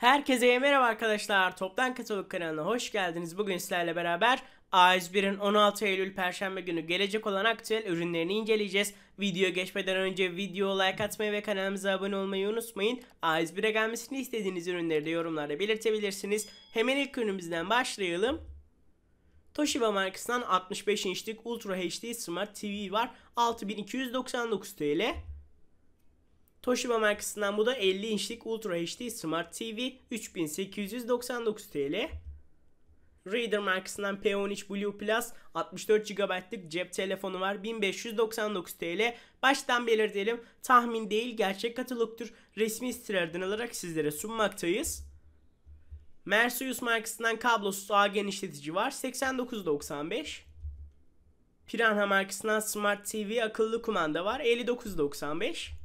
Herkese merhaba arkadaşlar. Toptan Katalog kanalına hoş geldiniz. Bugün sizlerle beraber A101'in 16 Eylül Perşembe günü gelecek olan aktüel ürünlerini inceleyeceğiz. Video geçmeden önce video like atmayı ve kanalımıza abone olmayı unutmayın. A101'e gelmesini istediğiniz ürünleri de yorumlarda belirtebilirsiniz. Hemen ilk ürünümüzden başlayalım. Toshiba markasından 65 inçlik Ultra HD Smart TV var. 6299 TL. Toshiba markasından bu da 50 inçlik Ultra HD Smart TV 3899 TL. Reader markasından P13 Blue Plus 64 GB'lık cep telefonu var 1599 TL. Baştan belirtelim tahmin değil gerçek katalogtur. Resmi sitelerden alarak sizlere sunmaktayız. Mercedes markasından kablosuz ağ genişletici var 89.95. Piranha markasından Smart TV akıllı kumanda var 59.95.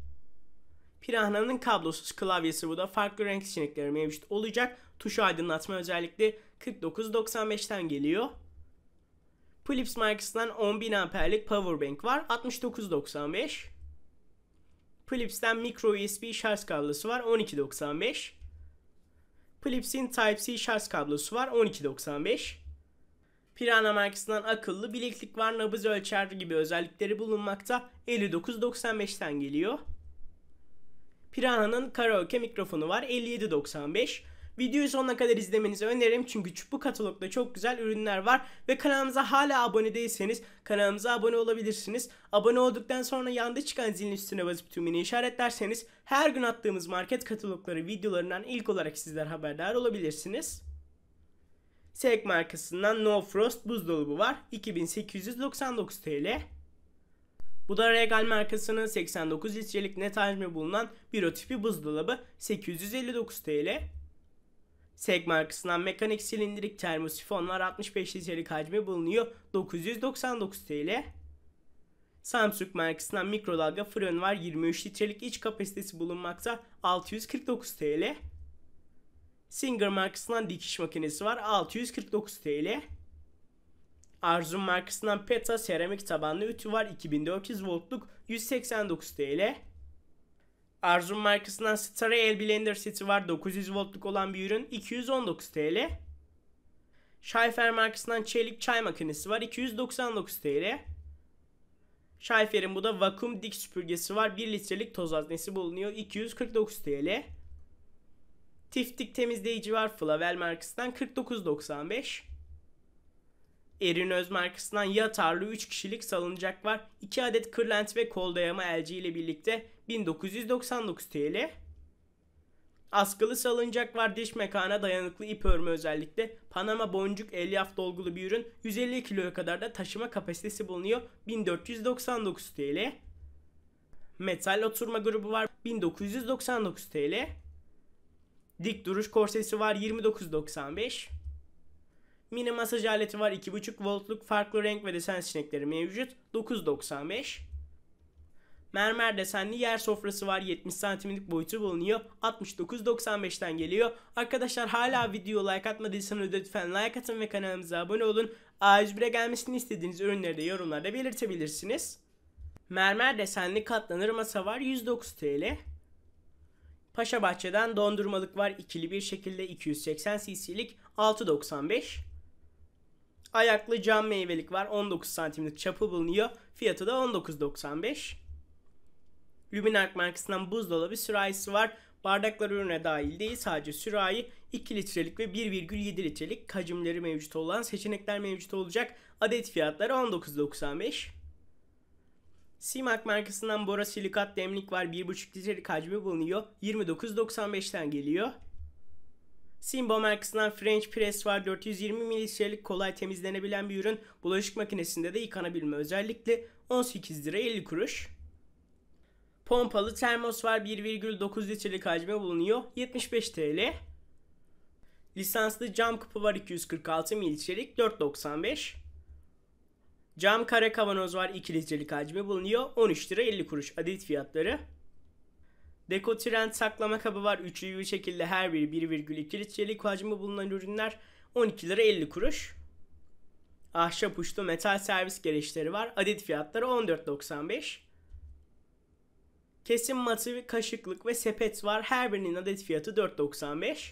Pirahna'nın kablosuz klavyesi bu da farklı renk seçenekleri mevcut olacak. Tuş aydınlatma özellikle 49.95'ten geliyor. Philips markasından 10.000 amperlik power bank var. 69.95. Philips'ten micro USB şarj kablosu var. 12.95. Philips'in Type-C şarj kablosu var. 12.95. Pirana markasından akıllı bileklik var, nabız ölçer gibi özellikleri bulunmakta. 59.95'ten geliyor. Piranha'nın karaoke mikrofonu var 57.95. Videoyu sonuna kadar izlemenizi öneririm çünkü bu katalogda çok güzel ürünler var ve kanalımıza hala abone değilseniz kanalımıza abone olabilirsiniz. Abone olduktan sonra yanda çıkan zilin üstüne basıp tümünü işaretlerseniz her gün attığımız market katalogları videolarından ilk olarak sizler haberdar olabilirsiniz. SEK markasından No Frost buzdolabı var 2899 TL. Bu da Regal markasının 89 litrelik net hacmi bulunan büro tipi buzdolabı 859 TL. Seg markasından mekanik silindirik termosifonlar 65 litrelik hacmi bulunuyor 999 TL. Samsung markasından mikrodalga fırın var 23 litrelik iç kapasitesi bulunmakta 649 TL. Singer markasından dikiş makinesi var 649 TL. Arzum markasından PETA seramik tabanlı ütü var. 2400 voltluk 189 TL. Arzum markasından Starray Blender seti var. 900 voltluk olan bir ürün 219 TL. Şayfer markasından çelik çay makinesi var. 299 TL. Şayfer'in bu da vakum dik süpürgesi var. 1 litrelik toz haznesi bulunuyor. 249 TL. Tiftik temizleyici var Flavel markasından 49.95. Erin Öz markasından yatarlı 3 kişilik salıncak var. 2 adet kırlent ve kol dayama elci ile birlikte 1999 TL. Askılı salıncak var diş mekana dayanıklı ip örme özellikle. Panama boncuk elyaf dolgulu bir ürün. 150 kiloya kadar da taşıma kapasitesi bulunuyor. 1499 TL. Metal oturma grubu var. 1999 TL. Dik duruş korsesi var 29.95. Mini masaj aleti var. 2.5 voltluk farklı renk ve desen seçenekleri mevcut. 9.95. Mermer desenli yer sofrası var. 70 santimlik boyutu bulunuyor. 69.95'ten geliyor. Arkadaşlar hala video like atmadıysanız lütfen like atın ve kanalımıza abone olun. A101'e gelmesini istediğiniz ürünleri de yorumlarda belirtebilirsiniz. Mermer desenli katlanır masa var. 109 TL. Paşa Bahçe'den dondurmalık var ikili bir şekilde 280 cc'lik 6.95. Ayaklı cam meyvelik var. 19 santimlik çapı bulunuyor. Fiyatı da 19.95. Luminark markasından buzdolabı sürahisi var. Bardaklar ürüne dahil değil. Sadece sürahi 2 litrelik ve 1,7 litrelik hacimleri mevcut olan seçenekler mevcut olacak. Adet fiyatları 19.95. Simak markasından borosilikat demlik var. 1,5 litrelik hacmi bulunuyor. 29.95'ten geliyor. Simba markasından French Press var. 420 mililitrelik kolay temizlenebilen bir ürün. Bulaşık makinesinde de yıkanabilme özellikle 18 lira 50 kuruş. Pompalı termos var. 1,9 litrelik hacme bulunuyor. 75 TL. Lisanslı cam kupa var 246 mililitrelik 4.95. Cam kare kavanoz var 2 litrelik hacmi bulunuyor. 13 lira 50 kuruş adet fiyatları. Dekotrend saklama kabı var. Üçlü şekilde her biri 1,2 litrelik hacmi bulunan ürünler 12 lira 50 kuruş. Ahşap uçlu metal servis gereçleri var. Adet fiyatları 14.95. Kesim matı, kaşıklık ve sepet var. Her birinin adet fiyatı 4.95.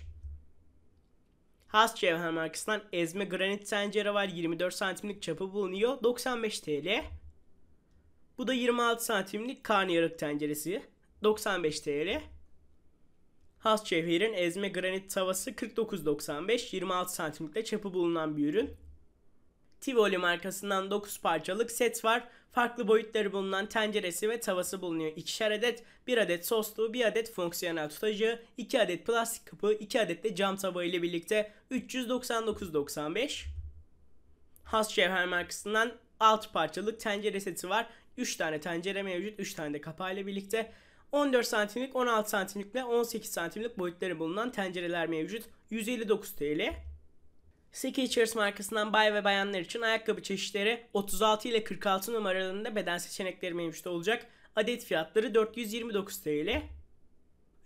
Has Cevher markasından ezme granit tencere var. 24 santimlik çapı bulunuyor. 95 TL. Bu da 26 santimlik karnıyarık tenceresi. 95 TL. Has Cevher'in ezme granit tavası 49.95 26 santimlikte çapı bulunan bir ürün. Tivoli markasından 9 parçalık set var. Farklı boyutları bulunan tenceresi ve tavası bulunuyor. İkişer adet, 1 adet soslu, 1 adet fonksiyonel tutacı, 2 adet plastik kapı, 2 adet de cam tava ile birlikte 399.95. Has Cevher markasından 6 parçalık tencere seti var. 3 tane tencere mevcut, 3 tane de ile birlikte 14 santimlik, 16 santimlik ve 18 santimlik boyutları bulunan tencereler mevcut. 159 TL. Seki Teachers markasından bay ve bayanlar için ayakkabı çeşitleri 36 ile 46 numaralarında beden seçenekleri mevcut olacak. Adet fiyatları 429 TL.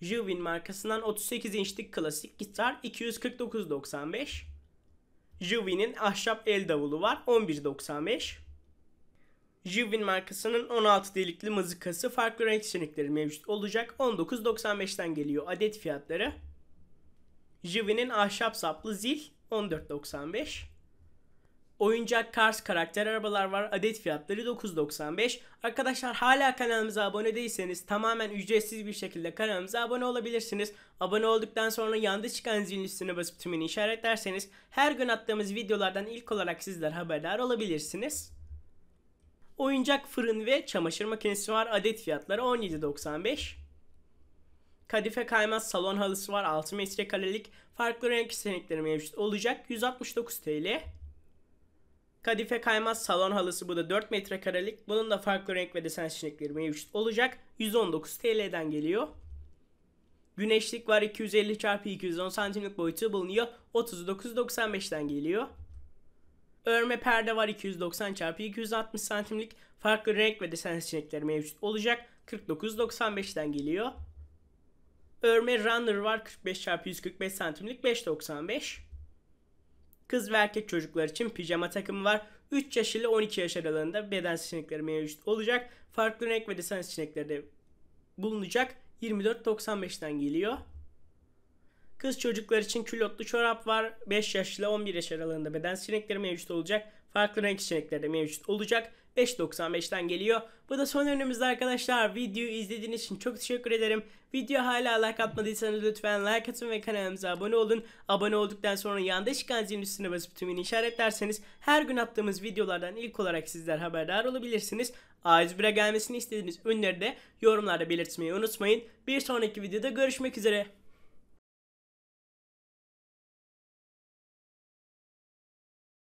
Juvin markasından 38 inçlik klasik gitar 249.95. Juvin'in ahşap el davulu var 11.95. Jivin markasının 16 delikli mızıkası farklı renk seçenekleri mevcut olacak. 19.95'ten geliyor adet fiyatları. Jivin'in ahşap saplı zil 14.95. Oyuncak Cars karakter arabalar var. Adet fiyatları 9.95. Arkadaşlar hala kanalımıza abone değilseniz tamamen ücretsiz bir şekilde kanalımıza abone olabilirsiniz. Abone olduktan sonra yanda çıkan zilin üstüne basıp tümünü işaretlerseniz her gün attığımız videolardan ilk olarak sizler haberdar olabilirsiniz. Oyuncak fırın ve çamaşır makinesi var. Adet fiyatları 17.95. Kadife kaymaz salon halısı var. 6 metrekarelik. Farklı renk seçenekleri mevcut olacak. 169 TL. Kadife kaymaz salon halısı bu da 4 metrekarelik. Bunun da farklı renk ve desen seçenekleri mevcut olacak. 119 TL'den geliyor. Güneşlik var 250 x 210 santimlik boyutu bulunuyor. 39.95'ten geliyor. Örme perde var 290 x 260 santimlik. Farklı renk ve desen seçenekleri mevcut olacak. 49.95'ten geliyor. Örme runner var 45 x 145 santimlik 5.95. Kız ve erkek çocuklar için pijama takımı var. 3 yaş ile 12 yaş aralığında beden seçenekleri mevcut olacak. Farklı renk ve desen seçenekleri de bulunacak. 24.95'ten geliyor. Kız çocuklar için külotlu çorap var. 5 yaş ile 11 yaş aralığında beden sinekleri mevcut olacak. Farklı renk sinekleri de mevcut olacak. 5.95'ten geliyor. Bu da son önümüzde arkadaşlar. Videoyu izlediğiniz için çok teşekkür ederim. Video hala like atmadıysanız lütfen like atın ve kanalımıza abone olun. Abone olduktan sonra yanda çıkan zilin üstüne basıp tümünü işaretlerseniz her gün attığımız videolardan ilk olarak sizler haberdar olabilirsiniz. A101'e gelmesini istediğiniz ünleri de yorumlarda belirtmeyi unutmayın. Bir sonraki videoda görüşmek üzere.